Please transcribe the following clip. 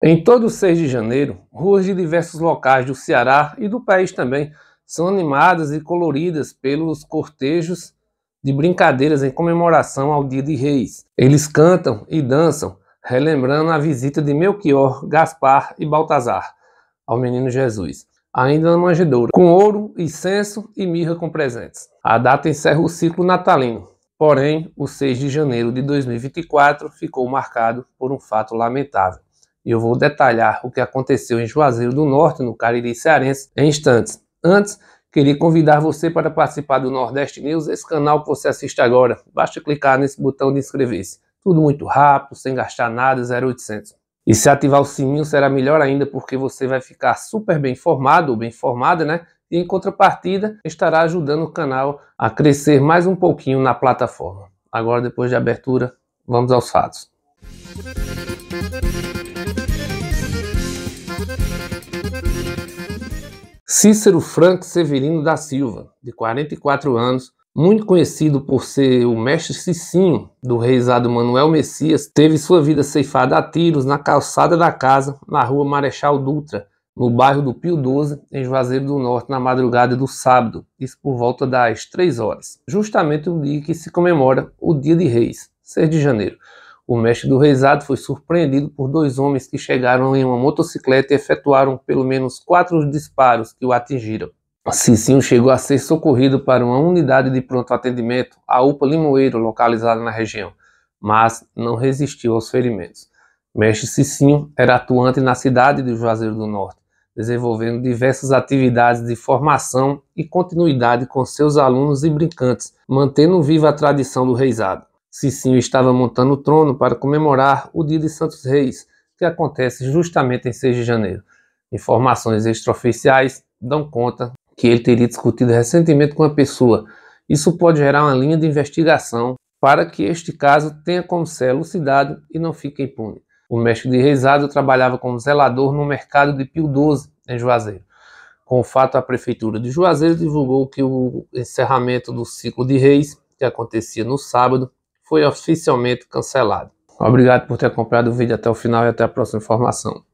Em todo o 6 de janeiro, ruas de diversos locais do Ceará e do país também são animadas e coloridas pelos cortejos de brincadeiras em comemoração ao Dia de Reis. Eles cantam e dançam, relembrando a visita de Melchior, Gaspar e Baltazar ao menino Jesus, ainda na manjedoura, com ouro, incenso e mirra com presentes. A data encerra o ciclo natalino, porém, o 6 de janeiro de 2024 ficou marcado por um fato lamentável. E eu vou detalhar o que aconteceu em Juazeiro do Norte, no Cariri Cearense, em instantes. Antes, queria convidar você para participar do Nordeste News, esse canal que você assiste agora. Basta clicar nesse botão de inscrever-se. Tudo muito rápido, sem gastar nada, 0800. E se ativar o sininho será melhor ainda, porque você vai ficar super bem informado, ou bem informada, né? E em contrapartida, estará ajudando o canal a crescer mais um pouquinho na plataforma. Agora, depois de abertura, vamos aos fatos. Cícero Franco Severino da Silva, de 44 anos, muito conhecido por ser o mestre Cicinho do reisado Manuel Messias, teve sua vida ceifada a tiros na calçada da casa, na rua Marechal Dutra, no bairro do Pio 12, em Juazeiro do Norte, na madrugada do sábado, isso por volta das 3 horas, justamente o dia que se comemora o Dia de Reis, 6 de janeiro. O mestre do reisado foi surpreendido por dois homens que chegaram em uma motocicleta e efetuaram pelo menos quatro disparos que o atingiram. Cicinho chegou a ser socorrido para uma unidade de pronto atendimento, a UPA Limoeiro, localizada na região, mas não resistiu aos ferimentos. Mestre Cicinho era atuante na cidade de Juazeiro do Norte, desenvolvendo diversas atividades de formação e continuidade com seus alunos e brincantes, mantendo viva a tradição do reisado. Cicinho estava montando o trono para comemorar o Dia de Santos Reis, que acontece justamente em 6 de janeiro. Informações extraoficiais dão conta que ele teria discutido recentemente com uma pessoa. Isso pode gerar uma linha de investigação para que este caso tenha como ser elucidado e não fique impune. O mestre de Reisado trabalhava como zelador no mercado de Pio XII, em Juazeiro. Com o fato, a prefeitura de Juazeiro divulgou que o encerramento do ciclo de reis, que acontecia no sábado, foi oficialmente cancelado. Obrigado por ter acompanhado o vídeo até o final e até a próxima informação.